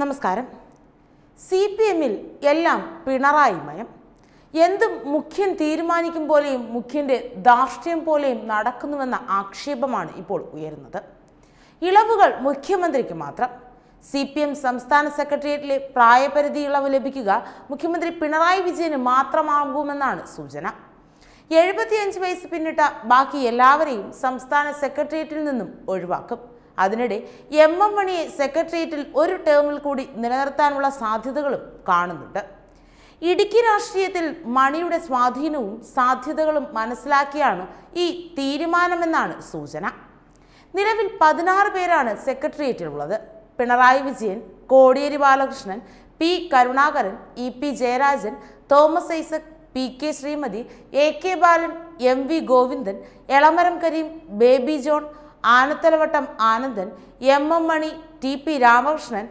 നമസ്കാരം C P എമ്മിൽ എല്ലാം പിണറായി മയം എന്തും മുഖ്യൻ തീരുമാനിക്കും പോലെയും മുഖ്യൻ്റെ ധാർഷ്ട്യം പോലെയും നടക്കുന്നുവെന്ന ആക്ഷേപമാണ് ഇപ്പോൾ ഉയരുന്നത് ഇളവുകൾ മുഖ്യമന്ത്രിക്ക് മാത്രം സി പി എം സംസ്ഥാന സെക്രട്ടേറിയറ്റിലെ പ്രായപരിധി ഇളവ് ലഭിക്കുക മുഖ്യമന്ത്രി പിണറായി വിജയന് മാത്രമാകുമെന്നാണ് സൂചന എഴുപത്തിയഞ്ച് വയസ്സ് പിന്നിട്ട ബാക്കി എല്ലാവരെയും സംസ്ഥാന സെക്രട്ടേറിയറ്റിൽ നിന്നും ഒഴിവാക്കും അതിനിടെ എം എം മണിയെ സെക്രട്ടേറിയറ്റിൽ ഒരു ടേമിൽ കൂടി നിലനിർത്താനുള്ള സാധ്യതകളും കാണുന്നുണ്ട് ഇടുക്കി രാഷ്ട്രീയത്തിൽ മണിയുടെ സ്വാധീനവും സാധ്യതകളും മനസ്സിലാക്കിയാണ് ഈ തീരുമാനമെന്നാണ് സൂചന നിലവിൽ പതിനാറ് പേരാണ് സെക്രട്ടേറിയറ്റിലുള്ളത് Pinarayi Vijayan Kodiyeri Balakrishnan P Karunakaran E P Jayarajan Thomas Isaac P K Sreemathi A K Balan M V Govindan Elamaram Kareem Baby John Anathalavattom Anandan M M Mani T P Ramakrishnan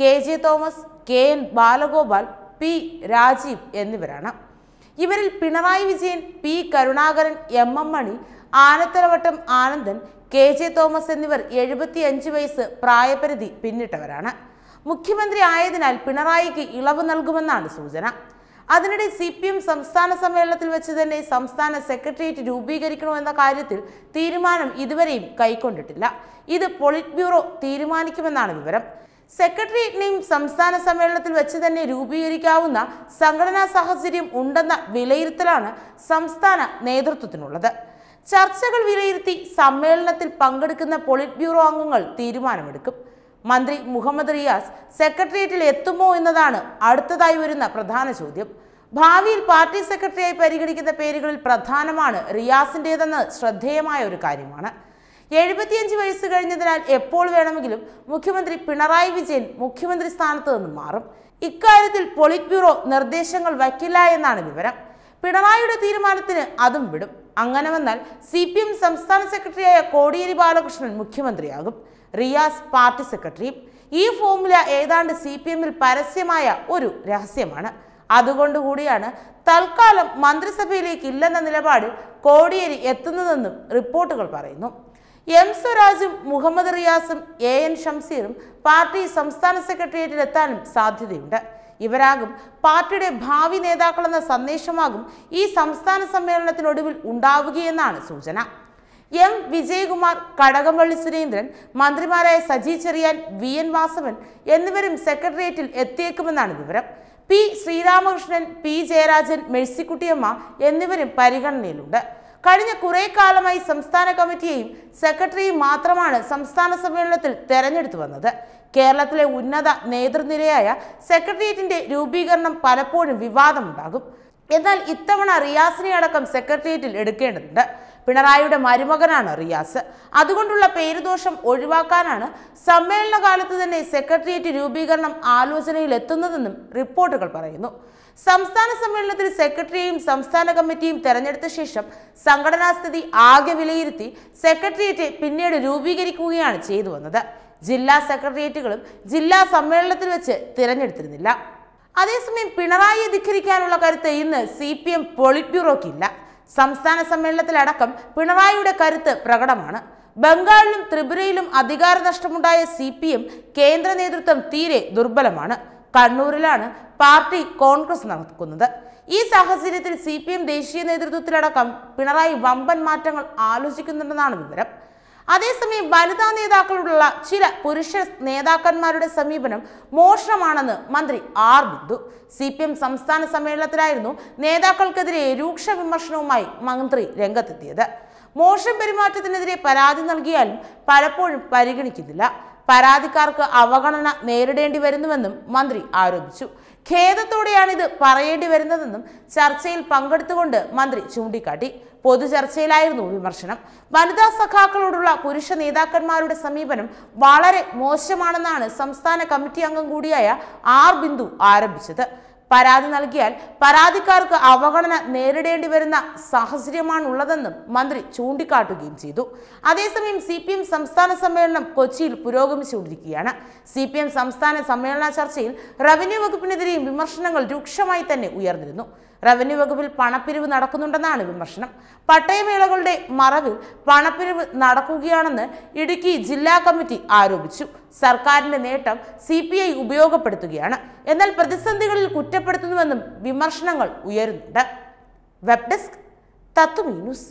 K J Thomas K N Balagopal P Rajeev എന്നിവരാണ് ഇവരിൽ Pinarayi Vijayan P Karunakaran M M Mani Anathalavattom Anandan K J Thomas എന്നിവർ എഴുപത്തിയഞ്ച് വയസ്സ് പ്രായപരിധി പിന്നിട്ടവരാണ് മുഖ്യമന്ത്രി ആയതിനാൽ പിണറായിക്ക് ഇളവ് നൽകുമെന്നാണ് സൂചന അതിനിടെ സി പി എം സംസ്ഥാന സമ്മേളനത്തിൽ വെച്ച് തന്നെ സംസ്ഥാന സെക്രട്ടേറിയറ്റ് രൂപീകരിക്കണമെന്ന കാര്യത്തിൽ തീരുമാനം ഇതുവരെയും കൈക്കൊണ്ടിട്ടില്ല ഇത് പൊളിറ്റ് ബ്യൂറോ തീരുമാനിക്കുമെന്നാണ് വിവരം സെക്രട്ടേറിയറ്റിനെയും സംസ്ഥാന സമ്മേളനത്തിൽ വെച്ച് തന്നെ രൂപീകരിക്കാവുന്ന സംഘടനാ സാഹചര്യം ഉണ്ടെന്ന വിലയിരുത്തലാണ് സംസ്ഥാന നേതൃത്വത്തിനുള്ളത് ചർച്ചകൾ വിലയിരുത്തി സമ്മേളനത്തിൽ പങ്കെടുക്കുന്ന പൊളിറ്റ് ബ്യൂറോ അംഗങ്ങൾ തീരുമാനമെടുക്കും മന്ത്രി മുഹമ്മദ് റിയാസ് സെക്രട്ടേറിയറ്റിൽ എത്തുമോ എന്നതാണ് അടുത്തതായി വരുന്ന പ്രധാന ചോദ്യം ഭാവിയിൽ പാർട്ടി സെക്രട്ടറിയായി പരിഗണിക്കുന്ന പേരുകളിൽ പ്രധാനമാണ് റിയാസിൻ്റേതെന്ന് ശ്രദ്ധേയമായ ഒരു കാര്യമാണ് എഴുപത്തിയഞ്ച് വയസ്സ് കഴിഞ്ഞതിനാൽ എപ്പോൾ വേണമെങ്കിലും മുഖ്യമന്ത്രി പിണറായി വിജയൻ മുഖ്യമന്ത്രി സ്ഥാനത്ത് നിന്ന് മാറും ഇക്കാര്യത്തിൽ പോളിറ്റ് ബ്യൂറോ നിർദ്ദേശങ്ങൾ വയ്ക്കില്ല എന്നാണ് വിവരം പിണറായിയുടെ തീരുമാനത്തിന് അതും വിടും അങ്ങനെ വന്നാൽ സി പി എം സംസ്ഥാന സെക്രട്ടറിയായ കോടിയേരി ബാലകൃഷ്ണൻ മുഖ്യമന്ത്രിയാകും റിയാസ് പാർട്ടി സെക്രട്ടറിയും ഈ ഫോമുല ഏതാണ്ട് സി പി എമ്മിൽ പരസ്യമായ ഒരു രഹസ്യമാണ് അതുകൊണ്ടുകൂടിയാണ് തൽക്കാലം മന്ത്രിസഭയിലേക്ക് ഇല്ലെന്ന നിലപാടിൽ കോടിയേരി എത്തുന്നതെന്നും റിപ്പോർട്ടുകൾ പറയുന്നു എം സ്വരാജും മുഹമ്മദ് റിയാസും എ എൻ ഷംസീറും പാർട്ടി സംസ്ഥാന സെക്രട്ടേറിയറ്റിൽ എത്താനും സാധ്യതയുണ്ട് ഇവരാകും പാർട്ടിയുടെ ഭാവി നേതാക്കളെന്ന സന്ദേശമാകും ഈ സംസ്ഥാന സമ്മേളനത്തിനൊടുവിൽ ഉണ്ടാവുകയെന്നാണ് സൂചന എം വിജയകുമാർ കടകംപള്ളി സുരേന്ദ്രൻ മന്ത്രിമാരായ സജി ചെറിയാൻ വി എൻ വാസവൻ എന്നിവരും സെക്രട്ടേറിയറ്റിൽ എത്തിയേക്കുമെന്നാണ് വിവരം പി ശ്രീരാമകൃഷ്ണൻ പി ജയരാജൻ മെഴ്സിക്കുട്ടിയമ്മ എന്നിവരും പരിഗണനയിലുണ്ട് കഴിഞ്ഞ കുറേ കാലമായി സംസ്ഥാന കമ്മിറ്റിയെയും സെക്രട്ടറിയും മാത്രമാണ് സംസ്ഥാന സമ്മേളനത്തിൽ തെരഞ്ഞെടുത്തു വന്നത് കേരളത്തിലെ ഉന്നത നേതൃനിരയായ സെക്രട്ടേറിയറ്റിന്റെ രൂപീകരണം പലപ്പോഴും വിവാദമുണ്ടാകും എന്നാൽ ഇത്തവണ റിയാസിനെ അടക്കം സെക്രട്ടേറിയറ്റിൽ എടുക്കേണ്ടതുണ്ട് പിണറായിയുടെ മരുമകനാണ് റിയാസ് അതുകൊണ്ടുള്ള പേരുദോഷം ഒഴിവാക്കാനാണ് കാലത്ത് തന്നെ സെക്രട്ടേറിയറ്റ് രൂപീകരണം ആലോചനയിൽ എത്തുന്നതെന്നും റിപ്പോർട്ടുകൾ പറയുന്നു സംസ്ഥാന സമ്മേളനത്തിൽ സെക്രട്ടറിയും സംസ്ഥാന കമ്മിറ്റിയും തെരഞ്ഞെടുത്ത ശേഷം സംഘടനാ സ്ഥിതി ആകെ വിലയിരുത്തി സെക്രട്ടേറിയറ്റ് പിന്നീട് രൂപീകരിക്കുകയാണ് ചെയ്തു വന്നത് ജില്ലാ സെക്രട്ടേറിയറ്റുകളും ജില്ലാ സമ്മേളനത്തിൽ വെച്ച് തിരഞ്ഞെടുത്തിരുന്നില്ല അതേസമയം പിണറായി ധിഖരിക്കാനുള്ള കരുത്ത് ഇന്ന് സി പി എം പോളിറ്റ് ബ്യൂറോക്കില്ല സംസ്ഥാന സമ്മേളനത്തിലടക്കം പിണറായിയുടെ കരുത്ത് പ്രകടമാണ് ബംഗാളിലും ത്രിപുരയിലും അധികാര നഷ്ടമുണ്ടായ സി പി എം കേന്ദ്ര നേതൃത്വം തീരെ ദുർബലമാണ് കണ്ണൂരിലാണ് പാർട്ടി കോൺഗ്രസ് നടക്കുന്നത് ഈ സാഹചര്യത്തിൽ സി പി എം ദേശീയ നേതൃത്വത്തിലടക്കം പിണറായി വമ്പൻ മാറ്റങ്ങൾ ആലോചിക്കുന്നുണ്ടെന്നാണ് വിവരം അതേസമയം വനിതാ നേതാക്കളോടുള്ള ചില പുരുഷ നേതാക്കന്മാരുടെ സമീപനം മോഷണമാണെന്ന് മന്ത്രി R Bindu C P M സംസ്ഥാന സമ്മേളനത്തിലായിരുന്നു നേതാക്കൾക്കെതിരെ രൂക്ഷ വിമർശനവുമായി മന്ത്രി രംഗത്തെത്തിയത് മോശം പെരുമാറ്റത്തിനെതിരെ പരാതി നൽകിയാലും പലപ്പോഴും പരിഗണിക്കുന്നില്ല പരാതിക്കാർക്ക് അവഗണന നേരിടേണ്ടി വരുന്നുവെന്നും മന്ത്രി ആരോപിച്ചു ഖേദത്തോടെയാണ് ഇത് പറയേണ്ടി വരുന്നതെന്നും ചർച്ചയിൽ പങ്കെടുത്തുകൊണ്ട് മന്ത്രി ചൂണ്ടിക്കാട്ടി പൊതു ചർച്ചയിലായിരുന്നു വിമർശനം വനിതാ സഖാക്കളോടുള്ള പുരുഷ നേതാക്കന്മാരുടെ സമീപനം വളരെ മോശമാണെന്നാണ് സംസ്ഥാന കമ്മിറ്റി അംഗം കൂടിയായ ആർ ബിന്ദു ആരംഭിച്ചത് പരാതി നൽകിയാൽ പരാതിക്കാർക്ക് അവഗണന നേരിടേണ്ടി വരുന്ന സാഹചര്യമാണുള്ളതെന്നും മന്ത്രി ചൂണ്ടിക്കാട്ടുകയും ചെയ്തു അതേസമയം സി പി എം സംസ്ഥാന സമ്മേളനം കൊച്ചിയിൽ പുരോഗമിച്ചുകൊണ്ടിരിക്കുകയാണ് സി പി എം സംസ്ഥാന സമ്മേളന ചർച്ചയിൽ റവന്യൂ വകുപ്പിനെതിരെയും വിമർശനങ്ങൾ രൂക്ഷമായി തന്നെ ഉയർന്നിരുന്നു റവന്യൂ വകുപ്പിൽ പണപ്പിരിവ് നടക്കുന്നുണ്ടെന്നാണ് വിമർശനം പട്ടയമേളകളുടെ മറവിൽ പണപ്പിരിവ് നടക്കുകയാണെന്ന് ഇടുക്കി ജില്ലാ കമ്മിറ്റി ആരോപിച്ചു സർക്കാരിന്റെ നേട്ടം സി പി ഐ ഉപയോഗപ്പെടുത്തുകയാണ് എന്നാൽ പ്രതിസന്ധികളിൽ കുറ്റപ്പെടുത്തുന്നുവെന്നും വിമർശനങ്ങൾ ഉയരുന്നുണ്ട് വെബ് ഡെസ്ക് തത്വമീ ന്യൂസ്